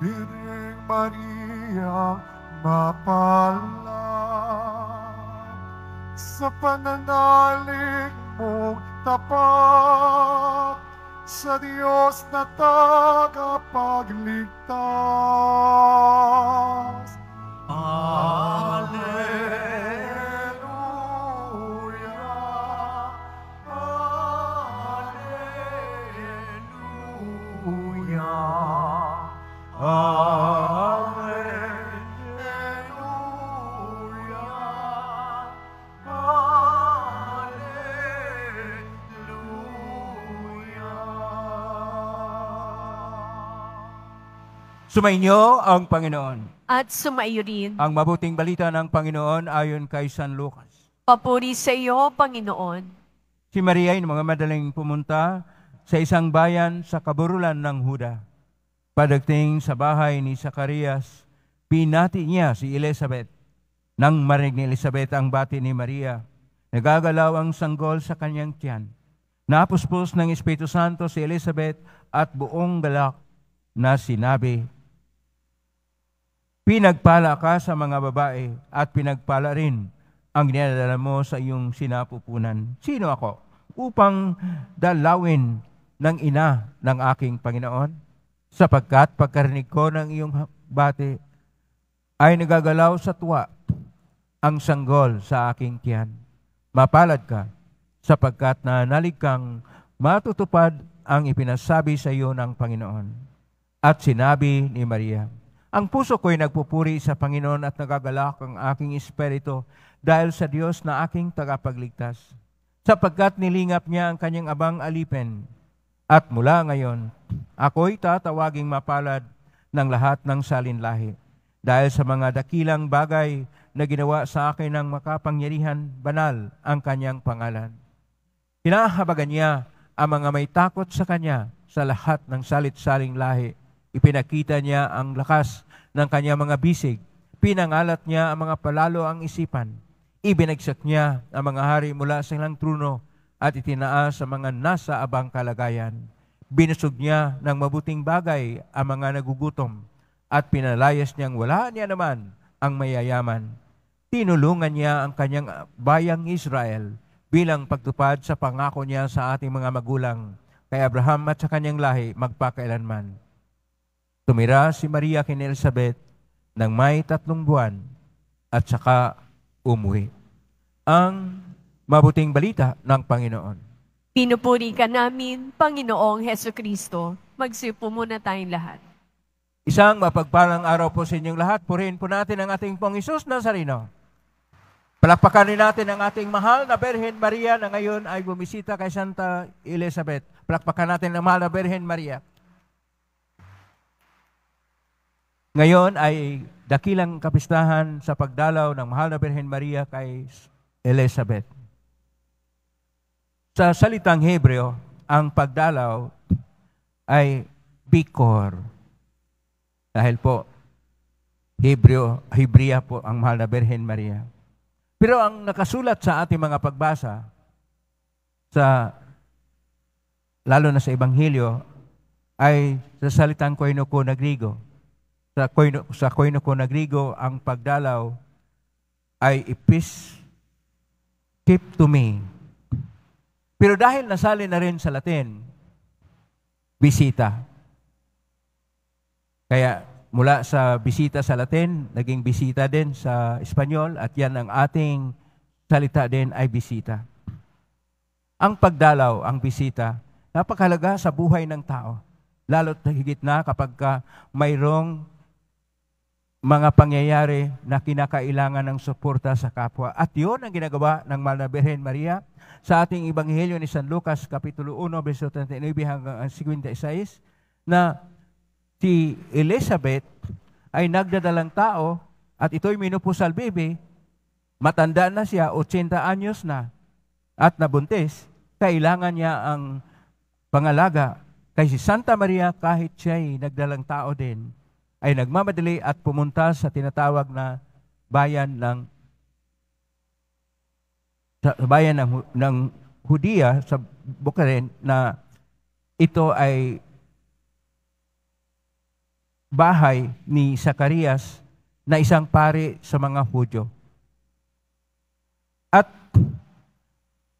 Biring Maria mapala sa pananalig mong tapat sa Diyos na tagapagligtas. Sumainyo ang Panginoon. At sumaiyo rin. Ang mabuting balita ng Panginoon ayon kay San Lucas. Papuri sa iyo, Panginoon. Si Maria ay mga madaling pumunta sa isang bayan sa kaburulan ng Huda. Padagting sa bahay ni Zacarias, pinati niya si Elizabeth. Nang marinig ni Elizabeth ang bati ni Maria, nagagalaw ang sanggol sa kanyang tiyan. Napuspos ng Espiritu Santo si Elizabeth at buong galak na sinabi Pinagpala ka sa mga babae at pinagpala rin ang dinadala mo sa iyong sinapupunan. Sino ako? Upang dalawin ng ina ng aking Panginoon? Sapagkat pagkarinig ko ng iyong bati ay nagagalaw sa tuwa ang sanggol sa aking tiyan. Mapalad ka sapagkat nanalig kang matutupad ang ipinasabi sa iyo ng Panginoon. At sinabi ni Maria, ang puso ko'y nagpupuri sa Panginoon at nagagalak ang aking espiritu dahil sa Diyos na aking tagapagligtas. Sapagkat nilingap niya ang kanyang abang alipin. At mula ngayon, ako'y tatawaging mapalad ng lahat ng salinlahi. Dahil sa mga dakilang bagay na ginawa sa akin ng makapangyarihan, banal ang kanyang pangalan. Pinahabagan niya ang mga may takot sa kanya sa lahat ng salit-saling lahi Ipinakita niya ang lakas ng kanyang mga bisig. Pinangalat niya ang mga palalo ang isipan. Ibinagsak niya ang mga hari mula sa ilang truno at itinaas ang mga nasa abang kalagayan. Binusog niya ng mabuting bagay ang mga nagugutom at pinalayas niyang wala niya naman ang mayayaman. Tinulungan niya ang kanyang bayang Israel bilang pagtupad sa pangako niya sa ating mga magulang kay Abraham at sa kanyang lahi magpakailanman. Tumira si Maria kay Elizabeth ng may tatlong buwan at saka umuwi. Ang mabuting balita ng Panginoon. Pinupuri ka namin, Panginoong Heso Kristo. Magsipo muna tayong lahat. Isang mapagpalang araw po sa inyong lahat. Purihin po natin ang ating Pong Isus Nazareno. Palakpakanin natin ang ating mahal na Berhen Maria na ngayon ay bumisita kay Santa Elizabeth. Palakpakan natin ang mahal na Berhen Maria. Ngayon ay dakilang kapistahan sa pagdalaw ng Mahal na Birhen Maria kay Elizabeth. Sa salitang Hebreo, ang pagdalaw ay bikor. Dahil po, Hebreo, Hebrea po ang Mahal na Birhen Maria. Pero ang nakasulat sa ating mga pagbasa, sa lalo na sa Ebanghelyo, ay sa salitang koinoko na Grigo sa koino, sa koino ko na Grigo, ang pagdalaw ay ipis keep to me. Pero dahil nasali na rin sa Latin, bisita. Kaya mula sa bisita sa Latin, naging bisita din sa Espanyol at yan ang ating salita din ay bisita. Ang pagdalaw, ang bisita, napakalaga sa buhay ng tao. Lalo't higit na kapag ka mayroong mga pangyayari na kinakailangan ng suporta sa kapwa. At yun ang ginagawa ng Mahal na Maria sa ating Ibanghelyo ni San Lucas, Kapitulo 1, verso 39 hanggang 56, na si Elizabeth ay nagdadalang tao at ito'y minupusal baby, matanda na siya, 80 anyos na, at nabuntis, kailangan niya ang pangalaga. Kay si Santa Maria, kahit siya'y nagdalang tao din, ay nagmamadali at pumunta sa tinatawag na bayan ng sa bayan ng, ng Hudiya sa Bukaren na ito ay bahay ni Sakarias na isang pari sa mga Hudyo. At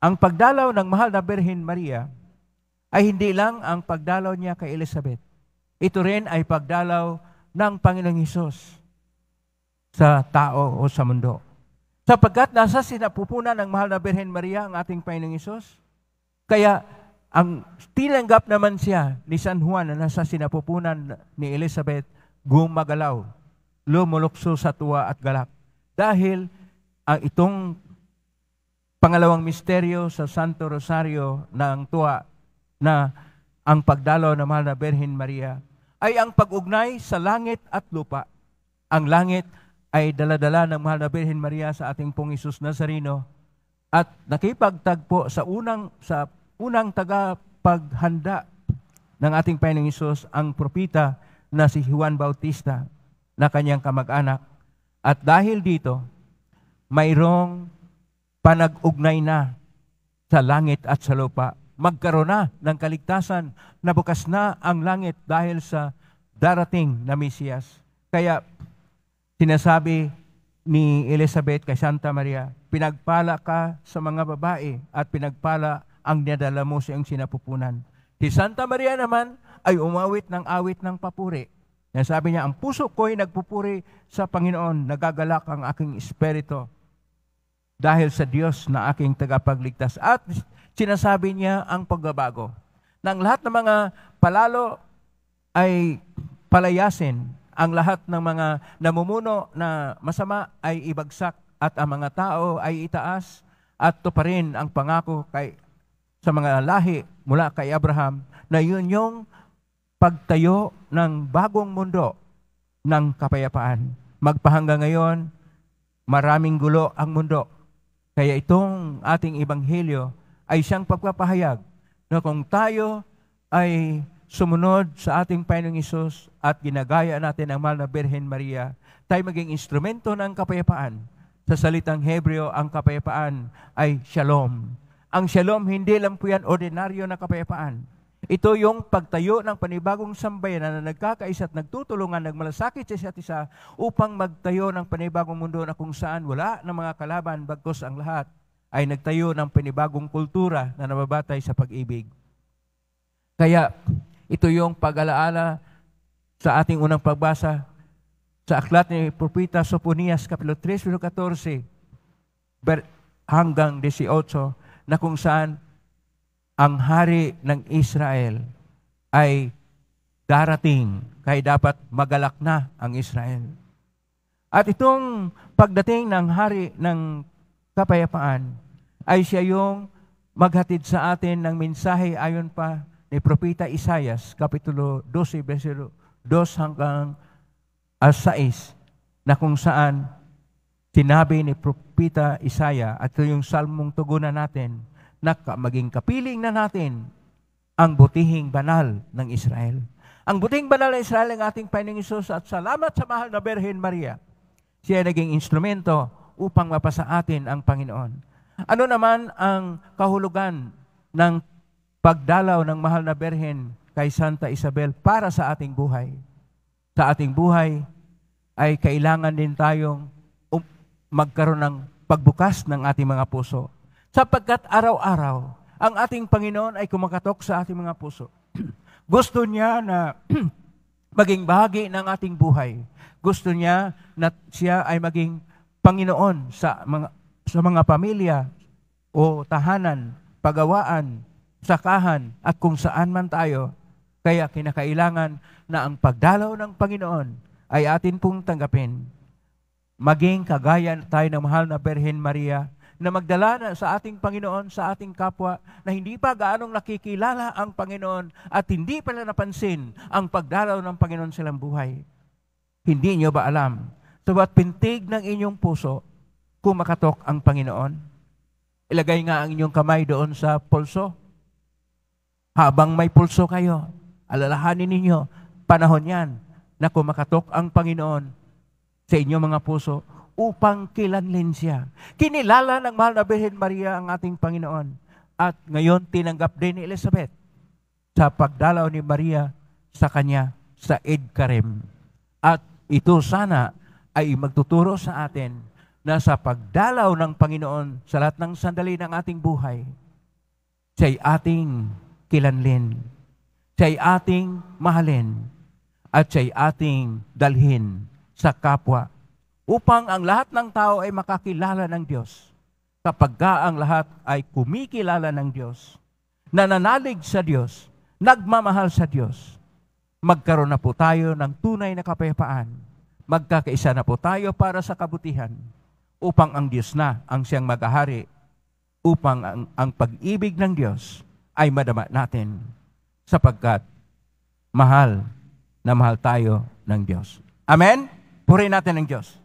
ang pagdalaw ng mahal na Birhen Maria ay hindi lang ang pagdalaw niya kay Elizabeth. Ito rin ay pagdalaw ng Panginoong Isus sa tao o sa mundo. Sapagkat nasa sinapupunan ng mahal na Birhen Maria ang ating Panginoong Isus, kaya ang tinanggap naman siya ni San Juan na nasa sinapupunan ni Elizabeth, gumagalaw, lumulukso sa tuwa at galak. Dahil ang itong pangalawang misteryo sa Santo Rosario ng tuwa na ang pagdalaw ng Mahal na Birhen Maria ay ang pag-ugnay sa langit at lupa. Ang langit ay daladala ng Mahal na Birhen Maria sa ating pong Isus Nazareno at nakipagtagpo sa unang sa unang tagapaghanda ng ating Panginoong Isus ang propita na si Juan Bautista na kanyang kamag-anak. At dahil dito, mayroong panag-ugnay na sa langit at sa lupa magkaroon na ng kaligtasan na bukas na ang langit dahil sa darating na Mesiyas. Kaya sinasabi ni Elizabeth kay Santa Maria, pinagpala ka sa mga babae at pinagpala ang nadala mo sa iyong sinapupunan. Si Santa Maria naman ay umawit ng awit ng papuri. Nasabi niya, ang puso ko ay nagpupuri sa Panginoon, nagagalak ang aking espiritu dahil sa Diyos na aking tagapagligtas. At sinasabi niya ang pagbabago. Nang lahat ng mga palalo ay palayasin, ang lahat ng mga namumuno na masama ay ibagsak at ang mga tao ay itaas at tuparin ang pangako kay sa mga lahi mula kay Abraham na yun yung pagtayo ng bagong mundo ng kapayapaan. Magpahanga ngayon, maraming gulo ang mundo kaya itong ating ebanghelyo ay siyang pagpapahayag na kung tayo ay sumunod sa ating Panginoong Isus at ginagaya natin ang mahal na Birhen Maria, tayo maging instrumento ng kapayapaan. Sa salitang Hebreo, ang kapayapaan ay shalom. Ang shalom, hindi lang po yan ordinaryo na kapayapaan ito yung pagtayo ng panibagong sambayanan na nagkakaisa at nagtutulungan, nagmalasakit sa isa't isa upang magtayo ng panibagong mundo na kung saan wala ng mga kalaban bagkos ang lahat ay nagtayo ng panibagong kultura na nababatay sa pag-ibig. Kaya ito yung pag-alaala sa ating unang pagbasa sa aklat ni Propita Soponias, Kapilo 3, 14 hanggang 18 na kung saan ang hari ng Israel ay darating kaya dapat magalak na ang Israel. At itong pagdating ng hari ng kapayapaan ay siya yung maghatid sa atin ng mensahe ayon pa ni Propeta Isayas, Kapitulo 12, versilo 2 hanggang 6, ah, na kung saan sinabi ni Propeta Isaya at yung salmong tugunan natin, na maging kapiling na natin ang butihing banal ng Israel. Ang butihing banal ng Israel ang ating Panginoong Isus at salamat sa mahal na Berhen Maria. Siya ay naging instrumento upang mapasa atin ang Panginoon. Ano naman ang kahulugan ng pagdalaw ng mahal na Berhen kay Santa Isabel para sa ating buhay? Sa ating buhay ay kailangan din tayong um, magkaroon ng pagbukas ng ating mga puso Sapagkat araw-araw, ang ating Panginoon ay kumakatok sa ating mga puso. Gusto niya na maging bahagi ng ating buhay. Gusto niya na siya ay maging Panginoon sa mga, sa mga pamilya o tahanan, pagawaan, sakahan at kung saan man tayo. Kaya kinakailangan na ang pagdalaw ng Panginoon ay atin pong tanggapin. Maging kagaya tayo ng mahal na Berhen Maria na magdala na sa ating Panginoon, sa ating kapwa, na hindi pa gaanong nakikilala ang Panginoon at hindi pala napansin ang pagdalaw ng Panginoon silang buhay. Hindi niyo ba alam sa pintig ng inyong puso kung makatok ang Panginoon? Ilagay nga ang inyong kamay doon sa pulso. Habang may pulso kayo, alalahanin ninyo, panahon yan na kumakatok ang Panginoon sa inyong mga puso upang kilanlin siya. Kinilala ng mahal na Birhen Maria ang ating Panginoon at ngayon tinanggap din ni Elizabeth sa pagdalaw ni Maria sa kanya sa Ed Karim. At ito sana ay magtuturo sa atin na sa pagdalaw ng Panginoon sa lahat ng sandali ng ating buhay, siya'y ating kilanlin, siya'y ating mahalin, at siya'y ating dalhin sa kapwa upang ang lahat ng tao ay makakilala ng Diyos. Kapag ka ang lahat ay kumikilala ng Diyos, nananalig sa Diyos, nagmamahal sa Diyos, magkaroon na po tayo ng tunay na kapayapaan. Magkakaisa na po tayo para sa kabutihan upang ang Diyos na ang siyang magahari upang ang, ang pag-ibig ng Diyos ay madama natin sapagkat mahal na mahal tayo ng Diyos. Amen? Purihin natin ang Diyos.